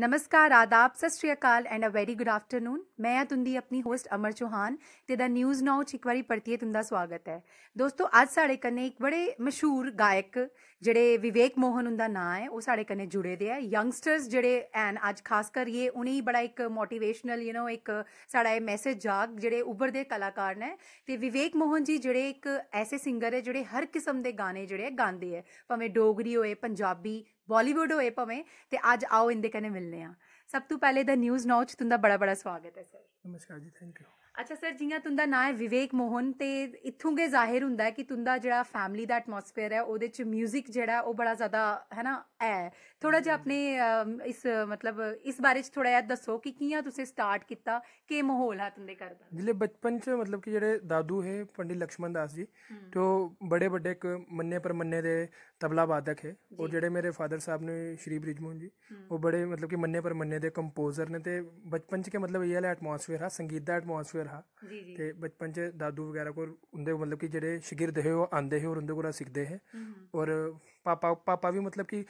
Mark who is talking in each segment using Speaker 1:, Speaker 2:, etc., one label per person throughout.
Speaker 1: ਨਮਸਕਾਰ ਆਦਾਬ ਸਤਿ ਸ਼੍ਰੀ ਅਕਾਲ and a very good afternoon ਮੈਂ ਆ ਤੁੰਦੀ ਆਪਣੀ ਹੋਸਟ ਅਮਰ ਚੋਹਾਨ ਤੇ ਦਾ ਨਿਊਜ਼ ਨਾਉ ਚ ਇੱਕ ਵਾਰੀ ਪਰਤੀਏ ਤੁੰਦਾ ਸਵਾਗਤ ਹੈ ਦੋਸਤੋ ਅੱਜ ਸਾਡੇ ਕਨੇ ਇੱਕ ਬੜੇ ਮਸ਼ਹੂਰ ਗਾਇਕ ਜਿਹੜੇ ਵਿਵੇਕ ਮੋਹਨ ਹੁੰਦਾ ਨਾਂ ਹੈ ਉਹ ਸਾਡੇ ਕਨੇ ਜੁੜੇ ਦੇ ਆ ਯੰਗਸਟਰਸ ਜਿਹੜੇ ਐਨ ਅੱਜ ਖਾਸ ਕਰ ਇਹ ਉਨੇ ਹੀ ਬੜਾ ਇੱਕ ਮੋਟੀਵੇਸ਼ਨਲ ਯੂ نو ਇੱਕ ਸਾਡਾ ਇਹ ਮੈਸੇਜ ਜਾਗ ਜਿਹੜੇ ਉੱਭਰਦੇ ਕਲਾਕਾਰ ਨੇ ਤੇ ਵਿਵੇਕ ਮੋਹਨ ਜੀ ਜਿਹੜੇ ਇੱਕ ਐਸੇ ਸਿੰਗਰ ਹੈ ਜਿਹੜੇ ਹਰ ਕਿਸਮ ਦੇ ਗਾਣੇ ਜਿਹੜੇ ਗਾਉਂਦੇ ਹੈ ਭਾਵੇਂ ਡੋਗਰੀ ਹੋਏ ਪੰਜਾਬੀ ਬਾਲੀਵੁੱਡ ਹੋਏ ਭਵੇਂ ਤੇ ਅੱਜ ਆਓ ਇੰਦੇ ਕਨੇ ਮਿਲਨੇ ਆ ਸਭ ਤੋਂ ਪਹਿਲੇ ਦਾ ਨਿਊਜ਼ ਨੌਚ ਚ ਤੁੰਦਾ ਬੜਾ ਬੜਾ ਸਵਾਗਤ ਹੈ ਸਰ
Speaker 2: ਨਮਸਕਾਰ ਜੀ ਥੈਂਕ ਯੂ
Speaker 1: ਅੱਛਾ ਸਰ ਜੀਆਂ ਤੁੰਦਾ ਨਾਂ ਹੈ ਵਿਵੇਕ ਮੋਹਨ ਤੇ ਇੱਥੋਂ ਕੇ ਜ਼ਾਹਿਰ ਹੁੰਦਾ ਹੈ ਕਿ ਤੁੰਦਾ ਜਿਹੜਾ ਫੈਮਿਲੀ ਦਾ ਐਟਮੋਸਫੇਅਰ ਹੈ ਉਹਦੇ ਚ 뮤직 ਜਿਹੜਾ ਉਹ ਬੜਾ ਜ਼ਿਆਦਾ ਹੈ ਨਾ ਹੈ ਥੋੜਾ ਜਿਹਾ ਆਪਣੇ ਇਸ ਮਤਲਬ ਇਸ ਬਾਰੇ ਚ ਥੋੜਾ ਜਿਹਾ ਦੱਸੋ ਕਿ ਕਿਵੇਂ ਤੁਸੀਂ ਸਟਾਰਟ ਕੀਤਾ ਕਿ ਮਾਹੌਲ ਹੱਥਨ ਦੇ ਕਰਦਾ
Speaker 2: ਜਿਹੜੇ ਬਚਪਨ ਚ ਮਤਲਬ ਕਿ ਜਿਹੜੇ ਦਾਦੂ ਹੈ ਪੰਡਿਤ ਲਕਸ਼ਮਣ ਦਾਸ ਜੀ ਤੋਂ ਬੜੇ ਵੱਡੇ ਇੱਕ ਮੰਨੇ ਪਰ ਮੰਨੇ ਦੇ ਤਬਲਾ ਵਾਦਕ ਹੈ ਉਹ ਜਿਹੜੇ ਮੇਰੇ ਫਾਦਰ ਸਾਹਿਬ ਨੇ ਸ਼੍ਰੀ ਬ੍ਰਿਜਮੋਹਨ ਜੀ ਉਹ ਬੜੇ ਮਤਲਬ ਕਿ ਮੰਨੇ ਪਰ ਮੰਨੇ ਦੇ ਕੰਪੋਜ਼ਰ ਨੇ ਤੇ ਬਚਪਨ ਚ ਕੇ ਮਤਲਬ ਇਹ ਵਾਲਾ ਐਟਮੋਸਫੇਅਰ ਹਾ ਸੰਗੀਤ ਦਾ ਐਟਮੋਸਫੇਅਰ ਹਾ ਤੇ ਬਚਪਨ ਚ ਦਾਦੂ ਵਗੈਰਾ ਕੋਲ ਉਹਦੇ ਮਤਲਬ ਕਿ ਜਿਹੜੇ ਸ਼ਾਗਿਰਦ ਹੈ ਉਹ ਆਂਦੇ ਹੈ ਔਰ ਉਹਦੇ ਕੋਲ ਸਿੱਖਦੇ ਹੈ ਔਰ ਪਾਪਾ ਪਾਪਾ ਵੀ ਮਤਲਬ ਕਿ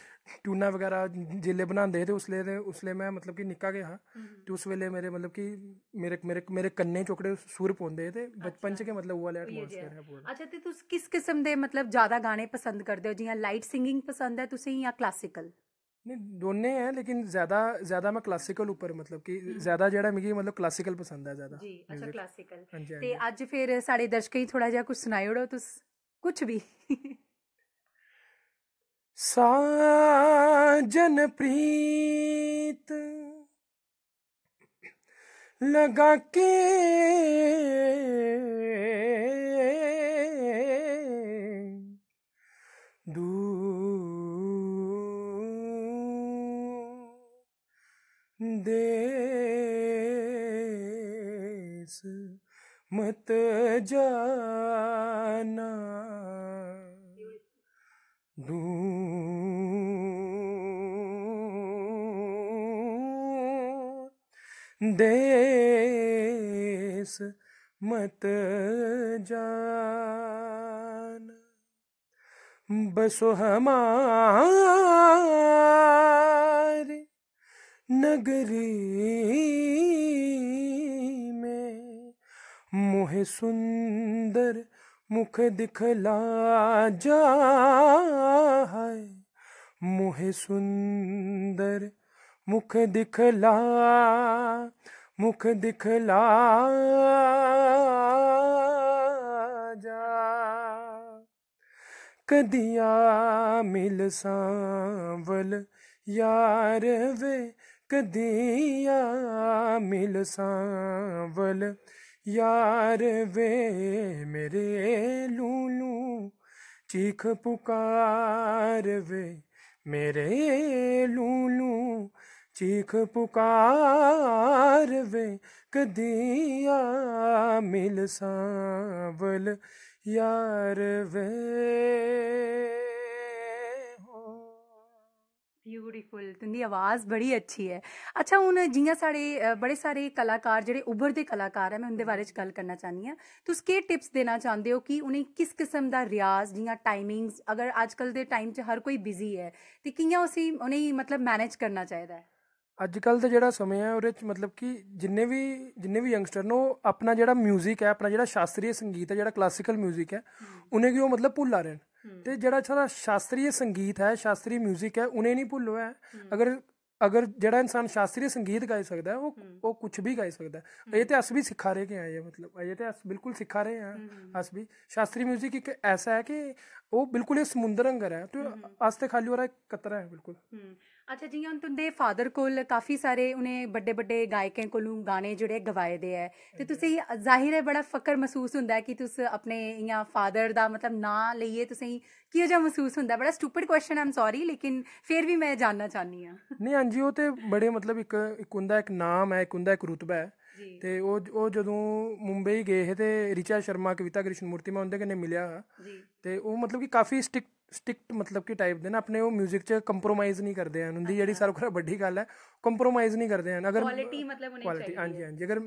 Speaker 2: ਟੂਨਾ ਵਗੈਰਾ ਜੇਲੇ ਬਣਾਉਂਦੇ ਤੇ ਉਸਲੇ ਦੇ ਉਸਲੇ ਮੈਂ ਮਤਲਬ ਕਿ ਨਿੱਕਾ ਗਿਆ ਤੇ ਉਸ ਵੇਲੇ ਮੇਰੇ ਮਤਲਬ ਕਿ ਮੇਰੇ ਮੇਰੇ ਮੇਰੇ ਕੰਨੇ ਚੋਕੜੇ ਸੂਰ ਪੋਂਦੇ ਤੇ ਬਚਪਨ ਚ ਕੇ ਮਤਲਬ ਉਹ ਵਾਲੇ ਐਟਮੋਸਫੇਅਰ ਹੈ ਪੂਰਾ
Speaker 1: ਅੱਛਾ ਤੇ ਤੁਸੀਂ ਕਿਸ ਕਿਸਮ ਦੇ ਮਤਲਬ ਜ਼ਿਆਦਾ ਗਾਣੇ ਪਸੰਦ ਕਰਦੇ ਹੋ ਜਿਵੇਂ ਲਾਈਟ ਸਿੰਗਿੰਗ ਪਸੰਦ ਹੈ ਤੁਸੀਂ ਜਾਂ ਕਲਾਸਿਕਲ
Speaker 2: ਨਹੀਂ ਦੋਨੇ ਹੈ ਲੇਕਿਨ ਜ਼ਿਆਦਾ ਜ਼ਿਆਦਾ ਮੈਂ ਕਲਾਸਿਕਲ ਉੱਪਰ ਮਤਲਬ ਕਿ ਜ਼ਿਆਦਾ ਜਿਹੜਾ ਮਿਗੀ ਮਤਲਬ ਕਲਾਸਿਕਲ ਪਸੰਦ ਹੈ ਜ਼ਿਆਦਾ ਜੀ ਅੱਛਾ
Speaker 1: ਕਲਾਸਿਕਲ ਤੇ ਅੱਜ ਫਿਰ ਸਾਡੇ ਦਰਸ਼ਕਾਂ ਹੀ ਥੋੜਾ ਜਿਹਾ ਕੁਝ ਸੁਣਾਇਓ ਤੁਸੀਂ ਕੁਝ
Speaker 2: ਵੀ साजन प्रीत लगा के दू देस मत जाना देश मत जान बसो हमारे नगरी में मुह सुंदर मुख दिखला जा है मोह सुंदर ਮੁਖ ਦਿਖਲਾ ਮੁਖ ਦਿਖਲਾ ਜਾ ਕਦੀਆਂ ਮਿਲ ਸਾਂਵਲ ਯਾਰ ਵੇ ਕਦੀਆਂ ਮਿਲ ਸਾਂਵਲ ਯਾਰ ਵੇ ਮੇਰੇ ਲੂਲੂ ਚੀਖ ਪੁਕਾਰ ਵੇ ਮੇਰੇ ਲੂਲੂ ਚੀਖ ਪੁਕਾਰ ਵੇ ਕਦੀਆ ਮਿਲ ਸਾਵਲ ਯਾਰ ਵੇ ਬਿਊਟੀਫੁਲ
Speaker 1: ਤੁੰਦੀ ਆਵਾਜ਼ ਬੜੀ ਅੱਛੀ ਹੈ ਅੱਛਾ ਹੁਣ ਜੀਆਂ ਸਾਡੇ ਬੜੇ ਸਾਰੇ ਕਲਾਕਾਰ ਜਿਹੜੇ ਉੱਭਰਦੇ ਕਲਾਕਾਰ ਹੈ ਮੈਂ ਦੇ ਬਾਰੇ ਚ ਗੱਲ ਕਰਨਾ ਚਾਹਨੀ ਆ ਤੁਸੀਂ ਕੀ ਟਿਪਸ ਦੇਣਾ ਚਾਹੁੰਦੇ ਹੋ ਕਿ ਉਹਨੇ ਕਿਸ ਕਿਸਮ ਦਾ ਰਿਆਜ਼ ਜੀਆਂ ਟਾਈਮਿੰਗਸ ਅਗਰ ਅੱਜ ਕੱਲ ਦੇ ਟਾਈਮ 'ਚ ਹਰ ਕੋਈ ਬਿਜ਼ੀ ਹੈ ਤੇ ਕਿਵੇਂ ਉਸੇ ਉਹਨੇ ਮਤਲਬ ਮੈਨੇਜ ਕਰਨਾ ਚਾਹੀਦਾ ਹੈ
Speaker 2: ਅੱਜ ਕੱਲ ਦਾ ਜਿਹੜਾ ਸਮੇਂ ਹੈ ਉਹਦੇ 'ਚ ਮਤਲਬ ਕਿ ਜਿੰਨੇ ਵੀ ਜਿੰਨੇ ਵੀ ਯੰਗਸਟਰ ਨੇ ਉਹ ਆਪਣਾ ਜਿਹੜਾ 뮤직 ਹੈ ਆਪਣਾ ਜਿਹੜਾ ਸ਼ਾਸਤਰੀ ਸੰਗੀਤ ਹੈ ਜਿਹੜਾ ਕਲਾਸਿਕਲ 뮤직 ਹੈ ਉਹਨੇ ਕਿ ਉਹ ਮਤਲਬ ਭੁੱਲਾ ਰਹੇ ਨੇ ਤੇ ਜਿਹੜਾ ਸਾਡਾ ਸ਼ਾਸਤਰੀ ਸੰਗੀਤ ਹੈ ਸ਼ਾਸਤਰੀ 뮤직 ਹੈ ਉਹਨੇ ਨਹੀਂ ਭੁੱਲੋ ਹੈ ਅਗਰ ਅਗਰ ਜਿਹੜਾ ਇਨਸਾਨ ਸ਼ਾਸਤਰੀ ਸੰਗੀਤ ਗਾਇ ਸਕਦਾ ਉਹ ਉਹ ਕੁਝ ਵੀ ਗਾਇ ਸਕਦਾ ਇਹ ਤੇ ਅਸ ਵੀ ਸਿਖਾ ਰਹੇ ਕਿ ਆਏ ਆ ਮਤਲਬ ਇਹ ਤੇ ਅਸ ਬਿਲਕੁਲ ਸਿਖਾ ਰਹੇ ਆ ਅਸ ਵੀ ਸ਼ਾਸਤਰੀ 뮤직 ਇੱਕ ਐਸਾ ਹੈ ਕਿ ਉਹ ਬਿਲਕੁਲ ਇਹ ਸਮੁੰਦਰ ਅੰਗਰ ਹੈ ਤੇ ਅਸ ਤੇ ਖਾਲੀ ਹੋ ਰਿਹਾ ਇੱਕ ਕਤਰਾ ਹੈ ਬਿਲਕੁਲ
Speaker 1: ਅੱਛਾ ਜੀ ਹੁਣ ਤੁਹਾਡੇ ਫਾਦਰ ਕੋਲ ਕਾਫੀ ਸਾਰੇ ਉਹਨੇ ਵੱਡੇ ਵੱਡੇ ਗਾਇਕਾਂ ਕੋਲੋਂ ਗਾਣੇ ਜਿਹੜੇ ਗਵਾਏ ਦੇ ਐ ਤੇ ਤੁਸੀਂ ਜ਼ਾਹਿਰ ਹੈ ਬੜਾ ਫਕਰ ਮਹਿਸੂਸ ਹੁੰਦਾ ਕਿ ਤੁਸੀਂ ਆਪਣੇ ਇਆਂ ਫਾਦਰ ਦਾ ਮਤਲਬ ਨਾਂ ਲਈਏ ਤੁਸੀਂ ਕੀ ਜਿਹਾ ਮਹਿਸੂਸ ਹੁੰਦਾ ਬੜਾ ਸਟੂਪਿਡ ਕੁਐਸਚਨ ਆਮ ਸੌਰੀ ਲੇਕਿਨ ਫਿਰ ਵੀ ਮੈਂ ਜਾਨਣਾ ਚਾਹਨੀ ਆ
Speaker 2: ਨਹੀਂ ਹਾਂਜੀ ਉਹ ਤੇ ਬੜੇ ਮਤਲਬ ਇੱਕ ਇੱਕ ਹੁੰਦਾ ਇੱਕ ਨਾਮ ਹੈ ਇੱਕ ਹੁੰਦਾ ਇੱਕ ਰੁਤਬਾ ਹੈ ਤੇ ਉਹ ਉਹ ਜਦੋਂ ਮੁੰਬਈ ਗਏ ਤੇ ਰਿਚਾ ਸ਼ਰਮਾ ਕਵਿਤਾ ਕ੍ਰਿਸ਼ਨ ਮੂਰਤੀ ਮੈਂ ਉਹਦੇ ਕਨੇ ਮਿਲਿਆ ਜੀ ਤੇ ਉਹ ਮਤਲਬ ਕਿ ਕਾਫੀ ਸਟ੍ਰਿਕਟ ਸਟ੍ਰਿਕਟ ਮਤਲਬ ਕਿ ਟਾਈਪ ਦੇ ਨਾ ਆਪਣੇ ਉਹ 뮤직 'ਚ ਕੰਪਰੋਮਾਈਜ਼ ਨਹੀਂ ਕਰਦੇ ਹਨ ਉਹਦੀ ਜਿਹੜੀ ਸਾਰਾ ਖਰਾ ਵੱਡੀ ਗੱਲ ਹੈ ਕੰਪਰੋਮਾਈਜ਼ ਨਹੀਂ ਕਰਦੇ ਹਨ ਅਗਰ ਕੁਆਲਿਟੀ
Speaker 1: ਮਤਲਬ ਹੋਣੀ ਚਾਹੀਦੀ ਹਾਂਜੀ
Speaker 2: ਹਾਂਜੀ ਅਗਰ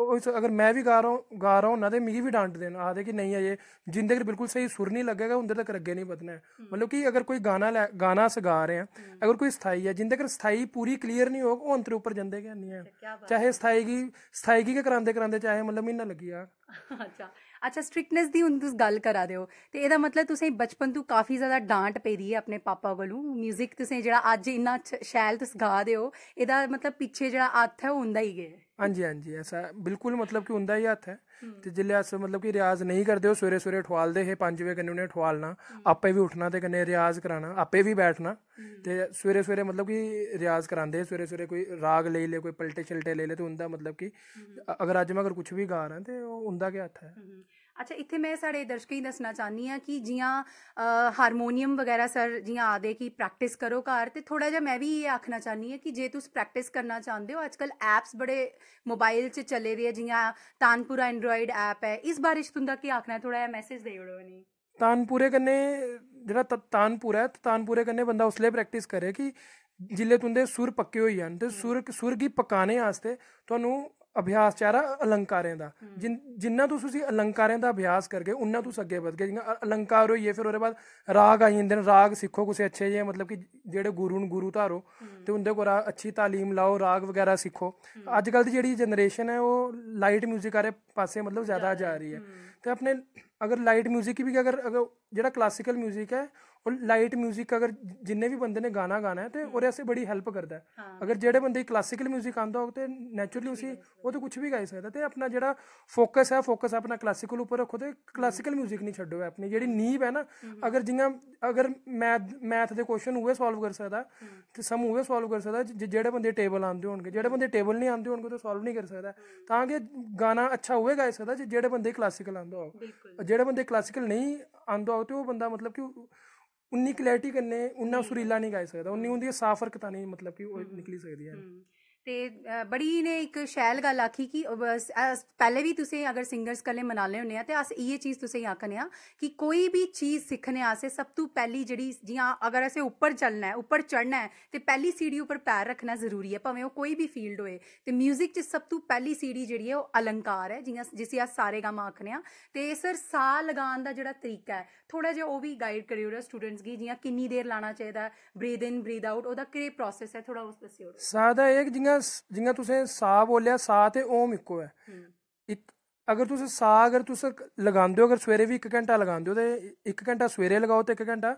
Speaker 2: ਉਹ ਅਗਰ ਮੈਂ ਵੀ ਗਾ ਰਹਾ ਗਾ ਰਹਾ ਉਹਨਾਂ ਦੇ ਮਿਗੀ ਵੀ ਡਾਂਟ ਦੇਣ ਆਦੇ ਕਿ ਨਹੀਂ ਅਜੇ ਜਿੰਦੇ ਤੱਕ ਬਿਲਕੁਲ ਸਹੀ ਸੁਰ ਨਹੀਂ ਲੱਗੇਗਾ ਹੁੰਦੇ ਤੱਕ ਅੱਗੇ ਨਹੀਂ ਵਧਣਾ ਮਤਲਬ ਕਿ ਅਗਰ ਕੋਈ ਗਾਣਾ ਗਾਣਾ ਸਗਾ ਰਹੇ ਆ ਅਗਰ ਕੋਈ ਸਥਾਈ ਹੈ ਜਿੰਦੇ ਤੱਕ ਸਥਾਈ ਪੂਰੀ ਕਲੀਅਰ ਨਹੀਂ ਹੋਗ ਉਹ ਅੰਤਰ ਉੱਪਰ ਜਾਂਦੇ ਕਿ ਨਹੀਂ ਹੈ ਚਾਹੇ ਸਥਾਈ ਕੀ ਸਥਾਈ ਕੀ ਕਰਾਂਦੇ ਕਰਾਂਦੇ ਚਾਹੇ ਮਤਲਬ ਮਹੀਨਾ ਲੱਗਿਆ ਅੱਛਾ ਅੱਛਾ ਸਟ੍ਰਿਕਨੈਸ ਦੀ ਹੁਣ ਤੁਸੀਂ ਗੱਲ ਕਰਾ ਦਿਓ ਤੇ ਇਹਦਾ
Speaker 1: ਮਤਲਬ ਤੁਸੀਂ ਬਚਪਨ ਤੋਂ ਕਾਫੀ ਜ਼ਿਆਦਾ ਡਾਂਟ ਪੈਦੀ ਹੈ ਆਪਣੇ ਪਾਪਾ ਵੱਲੋਂ 뮤직 ਤੁਸੀਂ ਜਿਹੜਾ ਅੱਜ ਇੰਨਾ ਸ਼ੈਲ ਤੁਸੀਂ ਗਾ ਦਿਓ ਇਹਦਾ ਮਤਲਬ ਪਿੱਛੇ ਜਿਹੜਾ ਹੱਥ ਹੈ ਹੁੰਦਾ ਹੀ ਗਿਆ
Speaker 2: ਹਾਂਜੀ ਹਾਂਜੀ ਐਸਾ ਬਿਲਕੁਲ ਮਤਲਬ ਕਿ ਹੁੰਦਾ ਹੀ ਹੱਥ ਹੈ ਤੇ ਜਿੱਲੇ ਅਸ ਮਤਲਬ ਕਿ ਰਿਆਜ਼ ਨਹੀਂ ਕਰਦੇ ਹੋ ਸਵੇਰੇ ਸਵੇਰੇ ਠਵਾਲਦੇ ਹੈ 5 ਵਜੇ ਕਨੇ ਉਹਨੇ ਠਵਾਲਣਾ ਆਪੇ ਵੀ ਉੱਠਣਾ ਤੇ ਕੰਨੇ ਰਿਆਜ਼ ਕਰਾਣਾ ਆਪੇ ਵੀ ਬੈਠਣਾ ਤੇ ਸਵੇਰੇ ਸਵੇਰੇ ਮਤਲਬ ਕਿ ਰਿਆਜ਼ ਕਰਾਉਂਦੇ ਸਵੇਰੇ ਸਵੇਰੇ ਕੋਈ ਰਾਗ ਲੈ ਲੈ ਕੋਈ ਪਲਟੇ ਛਲਟੇ ਲੈ ਲੈ ਤੇ ਹੁੰਦਾ ਮਤਲਬ ਕਿ ਅਗਰ ਅੱਜ ਮੈਂ ਅਗਰ ਕੁਝ ਵੀ ਗਾ ਰਹਾ ਤੇ ਉਹ ਹੁੰਦਾ ਕਿ ਹੱਥ ਹੈ
Speaker 1: ਅੱਛਾ ਇੱਥੇ ਮੈਂ ਸਾਡੇ ਦਰਸ਼ਕਾਂ ਨੂੰ ਦੱਸਣਾ ਚਾਹਨੀ ਆ ਕਿ ਜੀਆਂ ਹਾਰਮੋਨੀਅਮ ਵਗੈਰਾ ਸਰ ਜੀਆਂ ਆਦੇ ਕੀ ਪ੍ਰੈਕਟਿਸ ਕਰੋ ਘਰ ਤੇ ਥੋੜਾ ਜਿਹਾ ਮੈਂ ਵੀ ਇਹ ਆਖਣਾ ਚਾਹਨੀ ਆ ਕਿ ਜੇ ਤੁਸੀਂ ਪ੍ਰੈਕਟਿਸ ਕਰਨਾ ਚਾਹੁੰਦੇ ਹੋ ਅੱਜਕੱਲ ਐਪਸ ਬੜੇ ਮੋਬਾਈਲ 'ਚ ਚੱਲੇ ਰਹੇ ਜੀਆਂ ਤਾਨਪੁਰਾ ਐਂਡਰੋਇਡ ਐਪ ਹੈ ਇਸ ਬਾਰੇ ਤੁੰਦਾ ਕੀ ਆਖਣਾ ਥੋੜਾ ਜਿਹਾ ਮੈਸੇਜ ਦੇ ਦਿਓ ਨੀ
Speaker 2: ਤਾਨਪੁਰੇ ਕਨੇ ਜਿਹੜਾ ਤਾਨਪੁਰਾ ਹੈ ਤਾਨਪੁਰੇ ਕਨੇ ਬੰਦਾ ਉਸਲੇ ਪ੍ਰੈਕਟਿਸ ਕਰੇ ਕਿ ਜਿੱਲੇ ਤੁੰਦੇ ਸੁਰ ਪੱਕੇ ਹੋਈ ਜਾਂਦੇ ਸੁਰ ਸੁਰ ਕੀ ਪਕਾਣੇ ਵਾਸਤੇ ਤੁਹਾਨੂੰ ਅਭਿਆਸ ਚਾਰਾ ਅਲੰਕਾਰਿਆਂ ਦਾ ਜਿੰਨਾ ਤੋਂ ਤੁਸੀਂ ਅਲੰਕਾਰਿਆਂ ਦਾ ਅਭਿਆਸ ਕਰਗੇ ਉਹਨਾਂ ਤੋਂ ਅੱਗੇ ਵਧ ਗਏ ਜਿਵੇਂ ਅਲੰਕਾਰ ਹੋਈਏ ਫਿਰ ਉਹਦੇ ਬਾਅਦ ਰਾਗ ਆਈ ਜਾਂਦੇ ਨੇ ਰਾਗ ਸਿੱਖੋ ਕਿਸੇ ਅੱਛੇ ਜਿਹੇ ਮਤਲਬ ਕਿ ਜਿਹੜੇ ਗੁਰੂ ਨੂੰ ਗੁਰੂ ਧਾਰੋ ਤੇ ਉਹਦੇ ਕੋਲ ਅੱਛੀ تعلیم ਲਾਓ ਰਾਗ ਵਗੈਰਾ ਸਿੱਖੋ ਅੱਜ ਕੱਲ ਦੀ ਜਿਹੜੀ ਜਨਰੇਸ਼ਨ ਹੈ ਉਹ ਲਾਈਟ 뮤직 ਆਰੇ ਪਾਸੇ ਮਤਲਬ ਜ਼ਿਆਦਾ ਜਾ ਰਹੀ ਹੈ ਤੇ ਆਪਣੇ ਅਗਰ ਲਾਈਟ 뮤직 ਵੀ ਅਗਰ ਜਿਹੜਾ ਕਲਾਸਿਕਲ 뮤직 ਹੈ ਔਰ ਲਾਈਟ 뮤직 ਅਗਰ ਜਿੰਨੇ ਵੀ ਬੰਦੇ ਨੇ ਗਾਣਾ ਗਾਣਾ ਹੈ ਤੇ ਉਹਦੇ ਐਸੇ ਬੜੀ ਹੈਲਪ ਕਰਦਾ ਹੈ ਅਗਰ ਜਿਹੜੇ ਬੰਦੇ ਕਲਾਸਿਕਲ 뮤직 ਆਂਦਾ ਹੋ ਤੇ ਨੇਚਰਲੀ ਉਸੇ ਉਹ ਤੇ ਕੁਝ ਵੀ ਗਾਈ ਸਕਦਾ ਤੇ ਆਪਣਾ ਜਿਹੜਾ ਫੋਕਸ ਹੈ ਫੋਕਸ ਆਪਣਾ ਕਲਾਸਿਕਲ ਉੱਪਰ ਰੱਖੋ ਤੇ ਕਲਾਸਿਕਲ 뮤직 ਨਹੀਂ ਛੱਡੋ ਆਪਣੀ ਜਿਹੜੀ ਨੀਵ ਹੈ ਨਾ ਅਗਰ ਜਿੰਨਾ ਅਗਰ ਮੈਥ ਮੈਥ ਦੇ ਕੁਐਸਚਨ ਹੋਵੇ ਸੋਲਵ ਕਰ ਸਕਦਾ ਤੇ ਸਮ ਹੋਵੇ ਸੋਲਵ ਕਰ ਸਕਦਾ ਜਿਹੜੇ ਬੰਦੇ ਟੇਬਲ ਆਂਦੇ ਹੋਣਗੇ ਜਿਹੜੇ ਬੰਦੇ ਟੇਬਲ ਨਹੀਂ ਆਂਦੇ ਹੋਣਗੇ ਤੇ ਸੋਲਵ ਨਹੀਂ ਕਰ ਸਕਦਾ ਤਾਂ ਕਿ ਗਾਣਾ ਅੱਛਾ ਹੋਵੇ ਗਾ ਸਕਦਾ ਜਿਹੜੇ ਬੰਦੇ ਕਲਾਸਿਕਲ ਆਂਦਾ ਹੋ ਜਿਹੜੇ ਬੰਦੇ ਕਲਾਸਿਕਲ ਨਹੀਂ ਆਂਦਾ ਹੋ ਤੇ ਉਹ ਬੰਦਾ ਮਤਲਬ ਕਿ ਉਨੀ ਕਲੈਰਿਟੀ ਕਰਨੇ ਉਨਾ ਸੁਰੀਲਾ ਨਹੀਂ ਗਾਇ ਸਕਦਾ ਉਨੀ ਹੁੰਦੀ ਸਾਫ਼ ਤਾਂ ਨਹੀਂ ਮਤਲਬ ਕਿ ਉਹ ਨਿਕਲੀ ਸਕਦੀ ਹੈ
Speaker 1: ਤੇ ਬੜੀ ਨੇ ਇੱਕ ਸ਼ੈਲ ਗੱਲ ਆਖੀ ਕਿ ਪਹਿਲੇ ਵੀ ਤੁਸੀਂ ਅਗਰ ਸਿੰਗਰਸ ਕੱਲੇ ਲੈ ਹੁੰਨੇ ਆ ਤੇ ਅਸ ਇਹ ਚੀਜ਼ ਤੁਸੀਂ ਆਖਨੇ ਆ ਕਿ ਕੋਈ ਵੀ ਚੀਜ਼ ਸਿੱਖਨੇ ਆਸੇ ਸਭ ਤੋਂ ਪਹਿਲੀ ਜਿਹੜੀ ਜਿਆ ਅਗਰ ਅਸੇ ਉੱਪਰ ਚੜਨਾ ਹੈ ਉੱਪਰ ਚੜਨਾ ਹੈ ਤੇ ਪਹਿਲੀ ਸੀੜੀ ਉੱਪਰ ਪੈਰ ਰੱਖਣਾ ਜ਼ਰੂਰੀ ਹੈ ਭਾਵੇਂ ਉਹ ਕੋਈ ਵੀ ਫੀਲਡ ਹੋਏ ਤੇ 뮤직 ਚ ਸਭ ਤੋਂ ਪਹਿਲੀ ਸੀੜੀ ਜਿਹੜੀ ਹੈ ਉਹ ਅਲੰਕਾਰ ਹੈ ਜਿਹਨਾਂ ਜਿਸੇ ਆ ਸਾਰੇ ਗਮ ਆਖਨੇ ਆ ਤੇ ਸਿਰ ਸਾਹ ਲਗਾਉਣ ਦਾ ਜਿਹੜਾ ਤਰੀਕਾ ਹੈ ਥੋੜਾ ਜਿਹਾ ਉਹ ਵੀ ਗਾਈਡ ਕਰਿਓ ਰ ਸਟੂਡੈਂਟਸ ਕੀ ਜਿਆ ਕਿੰਨੀ ਦੇਰ ਲਾਣਾ ਚਾਹੀਦਾ ਬ੍ਰੀਦ ਇਨ ਬ੍ਰੀਦ ਆਊਟ ਉਹਦਾ ਕਿਹੜਾ ਪ੍ਰੋਸੈਸ ਹੈ ਥੋੜਾ ਉਸ ਦੱਸਿਓ
Speaker 2: ਸਾਦਾ ਇੱਕ ਜਿਹਨਾਂ ਜਿਹੜੀਆਂ ਜਿੰਨਾ ਤੁਸੀਂ ਸਾ ਬੋਲਿਆ ਸਾ ਤੇ ਓਮ ਇੱਕੋ ਹੈ ਇੱਕ ਅਗਰ ਤੁਸੀਂ ਸਾ ਅਗਰ ਤੁਸੀਂ ਲਗਾਉਂਦੇ ਹੋ ਅਗਰ ਸਵੇਰੇ ਵੀ 1 ਘੰਟਾ ਲਗਾਉਂਦੇ ਹੋ ਤੇ 1 ਘੰਟਾ ਸਵੇਰੇ ਲਗਾਓ ਤੇ 1 ਘੰਟਾ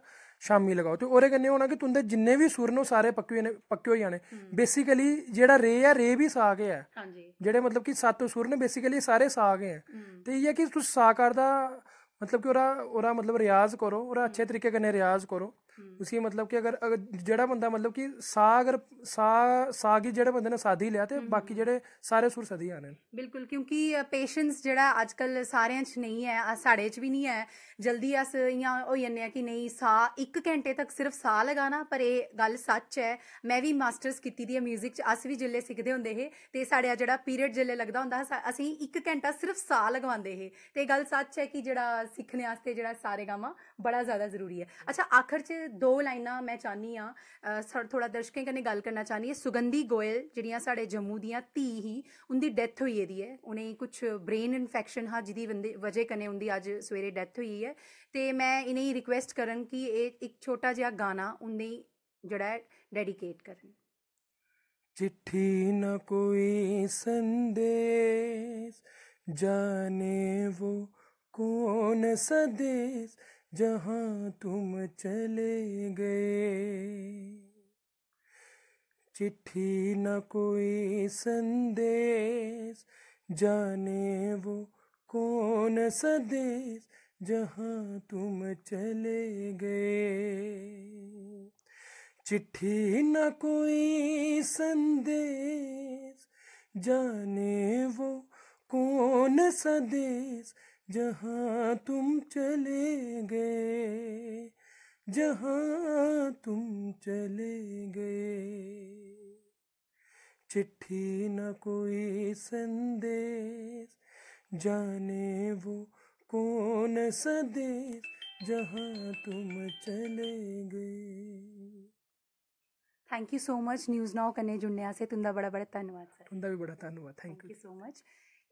Speaker 2: ਸ਼ਾਮੀ ਲਗਾਓ ਤੇ ਉਹਦੇ ਕੰਨੇ ਹੋਣਾ ਕਿ ਤੁੰਦੇ ਜਿੰਨੇ ਵੀ ਸੁਰ ਨੂੰ ਸਾਰੇ ਪੱਕੇ ਨੇ ਪੱਕੇ ਹੋ ਜਾਣੇ ਬੇਸਿਕਲੀ ਜਿਹੜਾ ਰੇ ਆ ਰੇ ਵੀ ਸਾ ਕੇ ਹਾਂਜੀ ਜਿਹੜੇ ਮਤਲਬ ਕਿ ਸੱਤ ਸੁਰ ਨੇ ਬੇਸਿਕਲੀ ਸਾਰੇ ਸਾ ਕੇ ਹੈ ਤੇ ਇਹ ਕਿ ਤੁਸੀਂ ਸਾ ਕਰਦਾ ਮਤਲਬ ਕਿ ਉਹਰਾ ਉਹਰਾ ਮਤਲਬ ਰਿਆਜ਼ ਕਰੋ ਉਹਰਾ ਅੱਛੇ ਤਰੀਕੇ ਕੰਨੇ ਰਿਆਜ਼ ਕਰੋ ਤੁਸੀਂ ਮਤਲਬ ਕਿ ਅਗਰ ਜਿਹੜਾ ਬੰਦਾ ਮਤਲਬ ਕਿ ਸਾ ਅਗਰ ਸਾ ਸਾਗੀ ਜਿਹੜੇ ਬੰਦੇ ਨੇ ਸਾਧੀ ਲਿਆ ਤੇ ਬਾਕੀ ਜਿਹੜੇ ਸਾਰੇ ਸੁਰ ਸਦੀ ਆਣੇ
Speaker 1: ਬਿਲਕੁਲ ਕਿਉਂਕਿ ਪੇਸ਼ੈਂਸ ਜਿਹੜਾ ਅੱਜ ਕੱਲ ਸਾਰਿਆਂ 'ਚ ਨਹੀਂ ਹੈ ਆ ਸਾਡੇ 'ਚ ਵੀ ਨਹੀਂ ਹੈ ਜਲਦੀ ਅਸ ਇਆਂ ਹੋ ਜਾਂਦੇ ਆ ਕਿ ਨਹੀਂ ਸਾ 1 ਘੰਟੇ ਤੱਕ ਸਿਰਫ ਸਾ ਲਗਾਣਾ ਪਰ ਇਹ ਗੱਲ ਸੱਚ ਹੈ ਮੈਂ ਵੀ ਮਾਸਟਰਸ ਕੀਤੀ ਦੀ ਹੈ 뮤직 'ਚ ਅਸ ਵੀ ਜਿੱਲੇ ਸਿੱਖਦੇ ਹੁੰਦੇ ਇਹ ਤੇ ਸਾਡੇ ਜਿਹੜਾ ਪੀਰੀਅਡ ਜਿੱਲੇ ਲੱਗਦਾ ਹੁੰਦਾ ਅਸੀਂ 1 ਘੰਟਾ ਸਿਰਫ ਸਾ ਲਗਵਾਉਂਦੇ ਹੇ ਤੇ ਗੱਲ ਸੱਚ ਹੈ ਕਿ ਜਿਹੜਾ ਸਿੱਖਣ ਵਾਸਤੇ ਜਿਹੜਾ ਸਾਰੇ ਗਾਮਾ ਬੜਾ ਜ਼ਿਆਦਾ ਜ਼ਰੂਰੀ ਹੈ ਅੱਛਾ ਆਖਰ 'ਚ ਦੋ ਲਾਈਨਾਂ ਮੈਂ ਚਾਹਨੀ ਆ ਥੋੜਾ ਦਰਸ਼ਕਾਂ ਕਨੇ ਗੱਲ ਕਰਨਾ ਚਾਹਨੀ ਹੈ ਸੁਗੰਧੀ ਗੋਇਲ ਜਿਹੜੀਆਂ ਸਾਡੇ ਜੰਮੂ ਦੀਆਂ ਧੀ ਹੀ ਉਹਦੀ ਡੈਥ ਹੋਈ ਇਹਦੀ ਹੈ ਉਹਨੇ ਕੁਝ ਬ੍ਰੇਨ ਇਨਫੈਕਸ਼ਨ ਹਾ ਜਿਹਦੀ ਵਜ੍ਹਾ ਕਨੇ ਉਹਦੀ ਅੱਜ ਸਵੇਰੇ ਡੈਥ ਹੋਈ ਹੈ ਤੇ ਮੈਂ ਇਹਨੇ ਹੀ ਰਿਕੁਐਸਟ ਕਰਨ ਕਿ ਇਹ ਇੱਕ ਛੋਟਾ ਜਿਹਾ ਗਾਣਾ ਉਹਨੇ ਜਿਹੜਾ ਡੈਡੀਕੇਟ ਕਰਨ
Speaker 2: ਚਿੱਠੀ ਨ ਕੋਈ ਸੰਦੇਸ਼ ਜਾਣੇ ਉਹ कौन ਸੰਦੇਸ਼ जहाँ तुम चले गए चिट्ठी न कोई संदेश जाने वो कौन संदेश जहाँ तुम चले गए चिट्ठी न कोई संदेश जाने वो कौन संदेश जहाँ तुम चले गए जहाँ तुम चले गए चिट्ठी न कोई संदेश जाने वो कौन सदेश जहाँ तुम चले गए thank you so
Speaker 1: much News Now कन्ने जुड़ने आसे तुंदा बड़ा बड़ा धन्यवाद
Speaker 2: सर तुंदा भी बड़ा धन्यवाद थैंक यू सो मच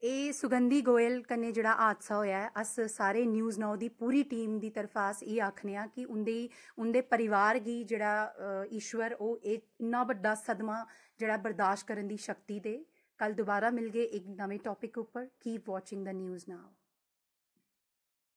Speaker 1: ਇਹ ਸੁਗੰਧੀ ਗੋਇਲ ਕਨੇ ਜਿਹੜਾ ਹਾਦਸਾ ਹੋਇਆ ਹੈ ਅਸ ਸਾਰੇ ਨਿਊਜ਼ ਨਾਓ ਦੀ ਪੂਰੀ ਟੀਮ ਦੀ ਤਰਫਾਸ ਅਸ ਇਹ ਆਖਨੇ ਆ ਕਿ ਉਹਦੇ ਉਹਦੇ ਪਰਿਵਾਰ ਦੀ ਜਿਹੜਾ ਈਸ਼ਵਰ ਉਹ ਇੰਨਾ ਵੱਡਾ ਸਦਮਾ ਜਿਹੜਾ ਬਰਦਾਸ਼ਤ ਕਰਨ ਦੀ ਸ਼ਕਤੀ ਦੇ ਕੱਲ ਦੁਬਾਰਾ ਮਿਲ ਗਏ ਇੱਕ ਨਵੇਂ ਟੌਪਿਕ ਉੱਪਰ keep watching the News now